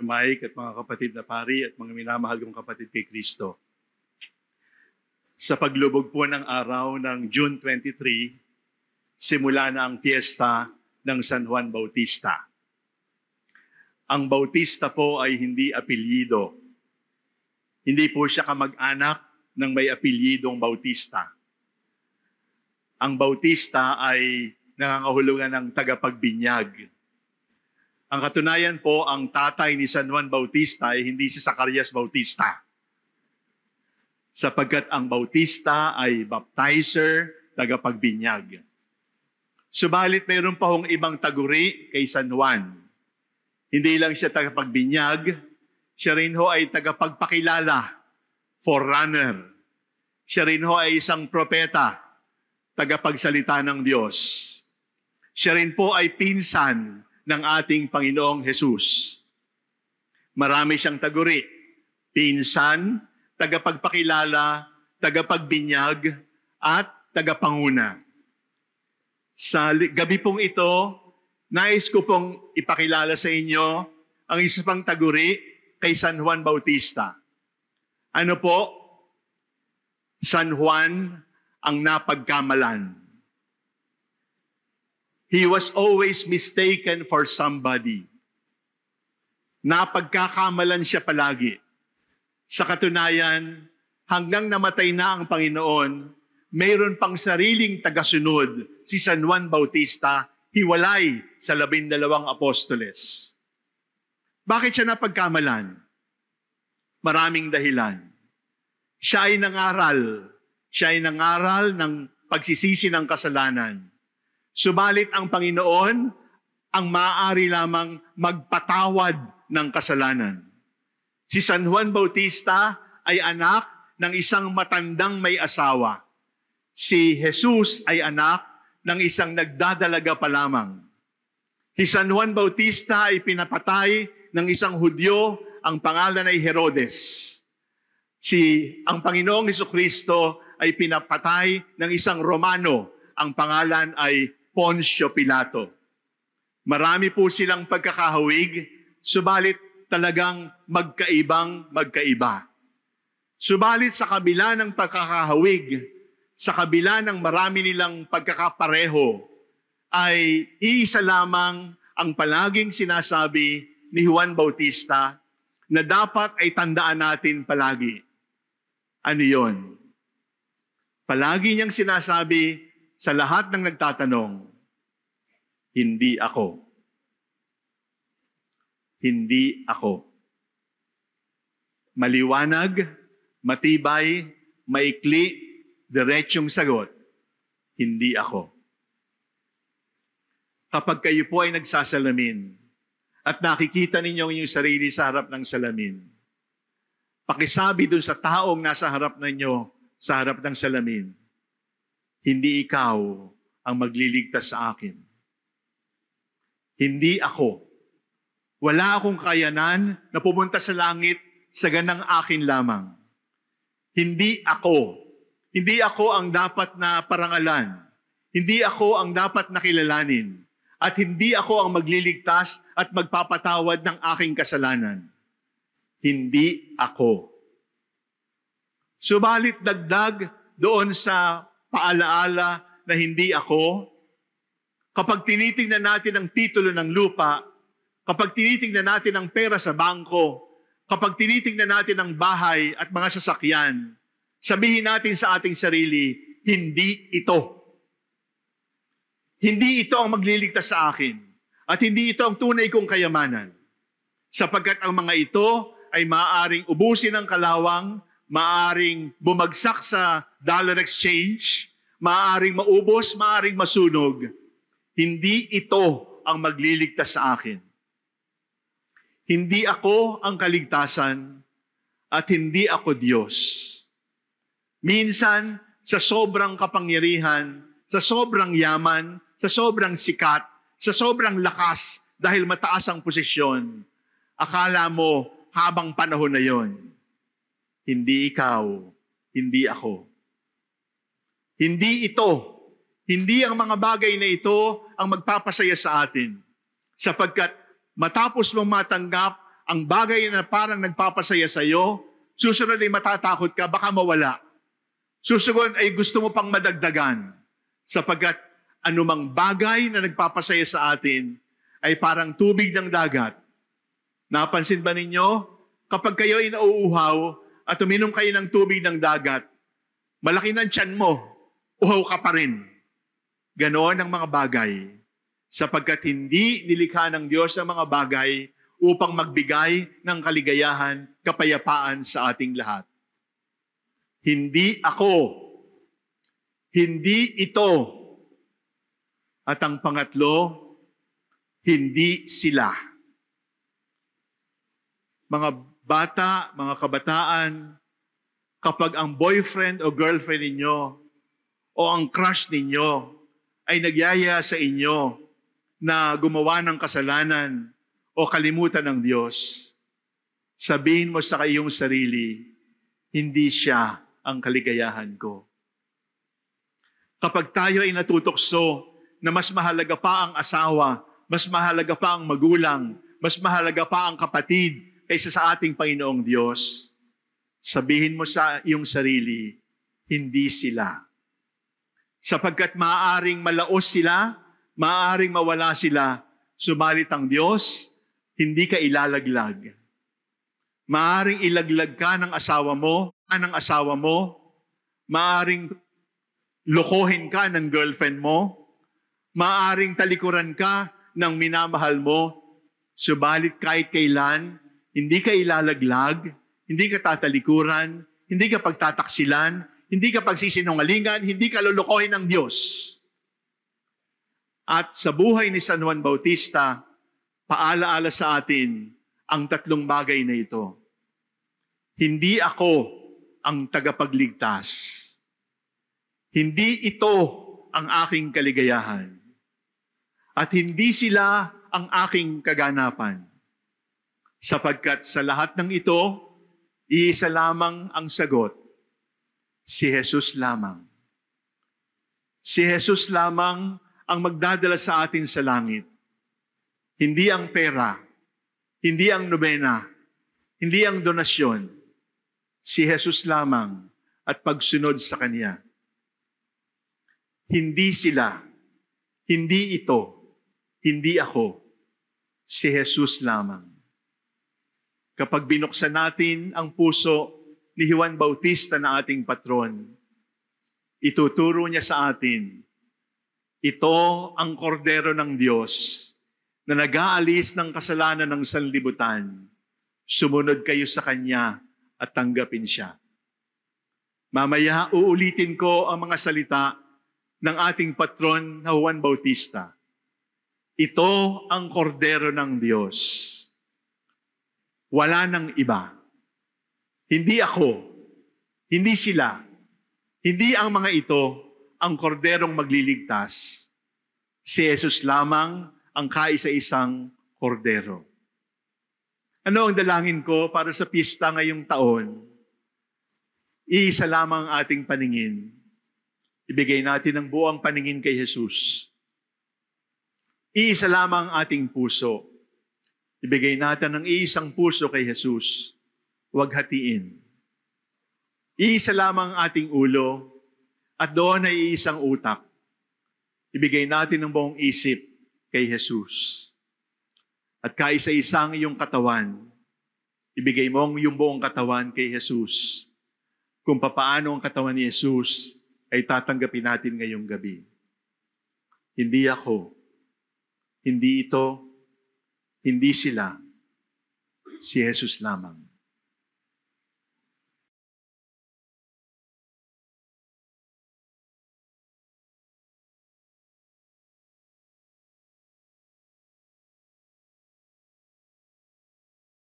Mike at mga kapatid na pari at mga minamahal kong kapatid kay Kristo. Sa paglubog po ng araw ng June 23, simula na ang fiesta ng San Juan Bautista. Ang Bautista po ay hindi apelyido. Hindi po siya kamag-anak ng may apelyidong Bautista. Ang Bautista ay nangangahulugan ng tagapagbinyag ang katunayan po, ang tatay ni San Juan Bautista ay hindi si Zacarias Bautista. Sapagkat ang Bautista ay baptizer, tagapagbinyag. Subalit mayroon pa hong ibang taguri kay San Juan. Hindi lang siya tagapagbinyag, siya rin ho ay tagapagpakilala, forerunner. Siya rin ho ay isang propeta, tagapagsalita ng Diyos. Siya rin po ay pinsan, ng ating Panginoong Jesus. Marami siyang taguri, pinsan, tagapagpakilala, tagapagbinyag, at tagapanguna. Sa gabi pong ito, nais ko pong ipakilala sa inyo ang isa pang taguri kay San Juan Bautista. Ano po? San Juan ang napagkamalan he was always mistaken for somebody. Napagkakamalan siya palagi. Sa katunayan, hanggang namatay na ang Panginoon, mayroon pang sariling tagasunod si San Juan Bautista, hiwalay sa labindalawang apostoles. Bakit siya napagkamalan? Maraming dahilan. Siya ay nangaral. Siya ay nangaral ng pagsisisi ng kasalanan. Subalit ang Panginoon ang maaari lamang magpatawad ng kasalanan. Si San Juan Bautista ay anak ng isang matandang may asawa. Si Jesus ay anak ng isang nagdadalaga pa lamang. Si San Juan Bautista ay pinapatay ng isang Hudyo, ang pangalan ay Herodes. Si ang Panginoong Heso Kristo ay pinapatay ng isang Romano, ang pangalan ay Poncio Pilato. Marami po silang pagkakahawig, subalit talagang magkaibang magkaiba. Subalit sa kabila ng pagkakahawig, sa kabila ng marami nilang pagkakapareho, ay isa lamang ang palaging sinasabi ni Juan Bautista na dapat ay tandaan natin palagi. Ano yon? Palagi niyang sinasabi sa lahat ng nagtatanong, hindi ako. Hindi ako. Maliwanag, matibay, maikli, diretsyong sagot. Hindi ako. Kapag kayo po ay nagsasalamin at nakikita ninyo ang inyong sarili sa harap ng salamin, pakisabi dun sa taong nasa harap ninyo, sa harap ng salamin, hindi ikaw ang magliligtas sa akin hindi ako. Wala akong kayanan na pumunta sa langit sa ganang akin lamang. Hindi ako. Hindi ako ang dapat na parangalan. Hindi ako ang dapat na kilalanin. At hindi ako ang magliligtas at magpapatawad ng aking kasalanan. Hindi ako. Subalit dagdag doon sa paalaala na hindi ako, kapag tinitingnan natin ang titulo ng lupa, kapag tinitingnan natin ang pera sa bangko, kapag tinitingnan natin ang bahay at mga sasakyan, sabihin natin sa ating sarili, hindi ito. Hindi ito ang magliligtas sa akin. At hindi ito ang tunay kong kayamanan. Sapagkat ang mga ito ay maaaring ubusin ng kalawang, maaaring bumagsak sa dollar exchange, maaaring maubos, maaaring masunog hindi ito ang magliligtas sa akin. Hindi ako ang kaligtasan at hindi ako Diyos. Minsan, sa sobrang kapangyarihan, sa sobrang yaman, sa sobrang sikat, sa sobrang lakas, dahil mataas ang posisyon, akala mo habang panahon na yon, hindi ikaw, hindi ako. Hindi ito, hindi ang mga bagay na ito ang magpapasaya sa atin. Sapagkat matapos mong matanggap ang bagay na parang nagpapasaya sa iyo, susunod ay matatakot ka, baka mawala. Susunod ay gusto mo pang madagdagan. Sapagkat anumang bagay na nagpapasaya sa atin ay parang tubig ng dagat. Napansin ba ninyo? Kapag kayo ay nauuhaw at uminom kayo ng tubig ng dagat, malaki ng tiyan mo, uhaw ka pa rin ganoon ang mga bagay. Sapagkat hindi nilikha ng Diyos ang mga bagay upang magbigay ng kaligayahan, kapayapaan sa ating lahat. Hindi ako. Hindi ito. At ang pangatlo, hindi sila. Mga bata, mga kabataan, kapag ang boyfriend o girlfriend ninyo o ang crush ninyo ay nagyaya sa inyo na gumawa ng kasalanan o kalimutan ng Diyos, sabihin mo sa iyong sarili, hindi siya ang kaligayahan ko. Kapag tayo ay natutokso na mas mahalaga pa ang asawa, mas mahalaga pa ang magulang, mas mahalaga pa ang kapatid kaysa sa ating Panginoong Diyos, sabihin mo sa iyong sarili, hindi sila sapagkat maaaring malaos sila, maaaring mawala sila, subalit ang Diyos, hindi ka ilalaglag. Maaring ilaglag ka ng asawa mo, ng asawa mo, maaring lokohin ka ng girlfriend mo, maaring talikuran ka ng minamahal mo, subalit kahit kailan, hindi ka ilalaglag, hindi ka tatalikuran, hindi ka pagtataksilan, hindi ka pagsisinungalingan, hindi ka lulukohin ng Diyos. At sa buhay ni San Juan Bautista, paalaala sa atin ang tatlong bagay na ito. Hindi ako ang tagapagligtas. Hindi ito ang aking kaligayahan. At hindi sila ang aking kaganapan. Sapagkat sa lahat ng ito, iisa lamang ang sagot Si Jesus lamang. Si Jesus lamang ang magdadala sa atin sa langit. Hindi ang pera, hindi ang nobena, hindi ang donasyon. Si Jesus lamang at pagsunod sa Kanya. Hindi sila, hindi ito, hindi ako, si Jesus lamang. Kapag binuksan natin ang puso ni Juan Bautista na ating patron. Ituturo niya sa atin, ito ang kordero ng Diyos na nag-aalis ng kasalanan ng sanlibutan. Sumunod kayo sa Kanya at tanggapin Siya. Mamaya uulitin ko ang mga salita ng ating patron na Juan Bautista. Ito ang kordero ng Diyos. Wala nang iba. Hindi ako, hindi sila, hindi ang mga ito ang korderong magliligtas. Si Jesus lamang ang kaisa-isang kordero. Ano ang dalangin ko para sa pista ngayong taon? Iisa lamang ang ating paningin. Ibigay natin ang buong paningin kay Jesus. Iisa lamang ang ating puso. Ibigay natin ang iisang puso kay Jesus huwag hatiin. Iisa lamang ating ulo at doon ay iisang utak. Ibigay natin ang buong isip kay Jesus. At kaisa-isang iyong katawan, ibigay mo ang iyong buong katawan kay Jesus. Kung papaano ang katawan ni Jesus ay tatanggapin natin ngayong gabi. Hindi ako, hindi ito, hindi sila, si Jesus lamang.